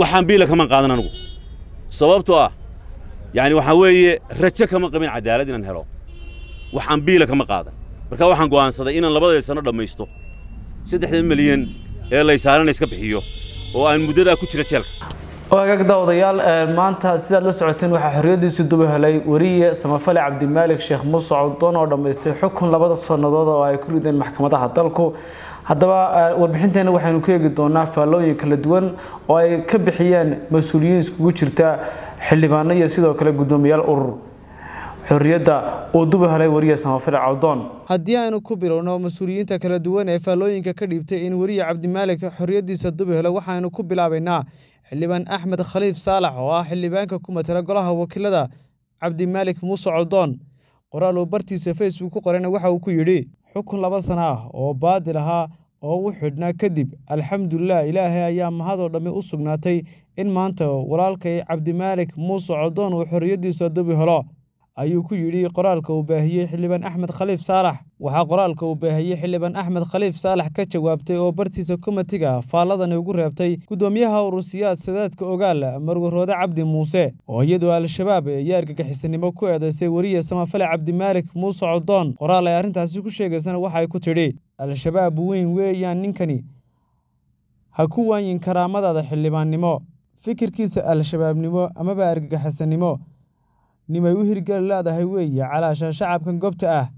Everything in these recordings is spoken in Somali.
waxaan biila kama qaadan anugu sababtoo ah yani waxaa weeye rajo kama qabin cadaalad inaan helo waxaan biila kama qaadan markaa waxaan go'aansaday inaan labadayda sano dhammaysto saddexda milyan ee laysaarana iska bixiyo oo aan muddadaa ku jira jeelka wagaag daawadayaal maanta sidaad la socoteen waxaa xorriyaddiisu duba helay weriye samafale cabdimaalik sheekh muuse cawdoon oo dhammaystay xukun labada sannadood oo ay ku rideen maxkamadaha dalku haddaba eh, warbixinteena waxaynu ku eegi doonaa faallooyin kala duwan oo ay ka bixiyeen mas-uuliyiin iskugu jirta xildhibaano iyo sidoo kale guddoomiyaal urur xorriyadda uu duba helay wariye samafale cawdoon haddii aynu ku bilowno mas-uuliyiinta kala duwan ee faallooyinka ka dhiibtay in weriya cabdimaalik xorriyaddiisa duba helo waxaaynu ku bilaabaynaa xildhibaan axmed khaliif saalax oo ah xildhibaanka ku matala golaha wakiilada cabdimaalik muuse cawdoon qoraal uu bartiisa facebook ku qorayna waxa uu ku yidhi xukun laba sana ah oo baadil ahaa oo u xidhnaa kadib alxamdulilah ilaahay ayaa mahadoo dhammi u sugnaatay in maanta walaalkay cabdimaalik muuse codoon uu xorriyaddiisa dabi helo ayuu ku yidhi qoraalka uu baahiyey xildhibaan axmed khaliif saalax waxaa qoraalka uu baahiyey xildhibaan axmed khaliif saalax ka jawaabtay oo bartiisa komitiga faalladani ugu reebtay guddoomiyaha urursiyaad sadaadka ogaal marwaroode cabdi muuse oo iyadoo al-shabaab iyo argagixisanimo ku eedaysay weriye samafale ah cabdimaalik muuse codoon qoraal ay arrintaasi ku sheegaysana waxay ku tidhi al-shabaab weyn weeyaan ninkani ha ku waayin karaamadaada xildhibaannimo fikirkiisa al-shabaabnimo amaba argagixisanimo nimay u hirgeli leedahay weeye calaashan shacabkan gobta ah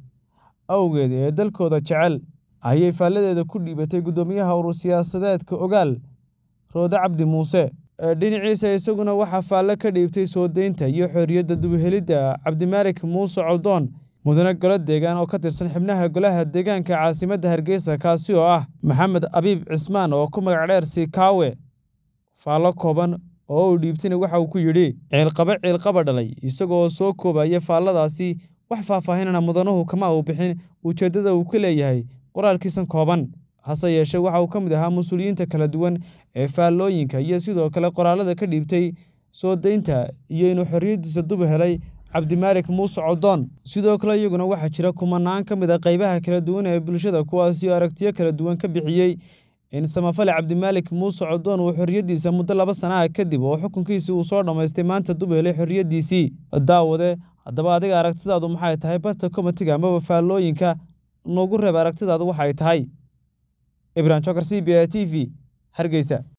awgeed ee dalkooda jecel ayay faalladeeda ku dhiibatay guddoomiyaha urur siyaasadeedka ogaal roode cabdi muuse dhinaciisa isaguna waxaa faallo ka dhiibtay soo daynta iyo xorriyadda dubuhelidda cabdimaarik muuse coldoon mudane golo deegaan oo ka tirsan xibnaha golaha deegaanka caasimadda hargeysa kaasi oo ah maxamed abiib cismaan oo ku magacdheer dheer siikaawe faallo kooban oo uu dhiibtina waxa uu ku yidhi ciilqaba ciilqaba dhalay isagoo soo koobaya faalladaasi wax faahfaahinana mudanuhu kama uu bixin ujeeddada uu ka leeyahay qoraalkiisan kooban hase yeeshee waxa uu ka mid ahaa mas-uuliyiinta kala duwan ee faallooyinka iyo sidoo kale qoraallada ka dhiibtay soo daynta iyo inuu xorriyaddiisa dub helay cabdimaalik muuse codoon sidoo kale iyaguna waxaa jira kumanaan ka mid a ah qaybaha kala duwan ee bulshada kuwaasi oo aragtiyo kala duwan ka bixiyey in samafale cabdimaalik muuse codoon uu xorriyaddiisa muddo laba sana ah kadib oo xukunkiisii uu soo dhammaystay maanta dub helay xorriyaddiisii daawade eh, haddaba adiga aragtidaadu maxay tahay barta komitiga amaba faallooyinka noogu reeb aragtidaadu waxay tahay ibrahim jokar c b a t v hargeysa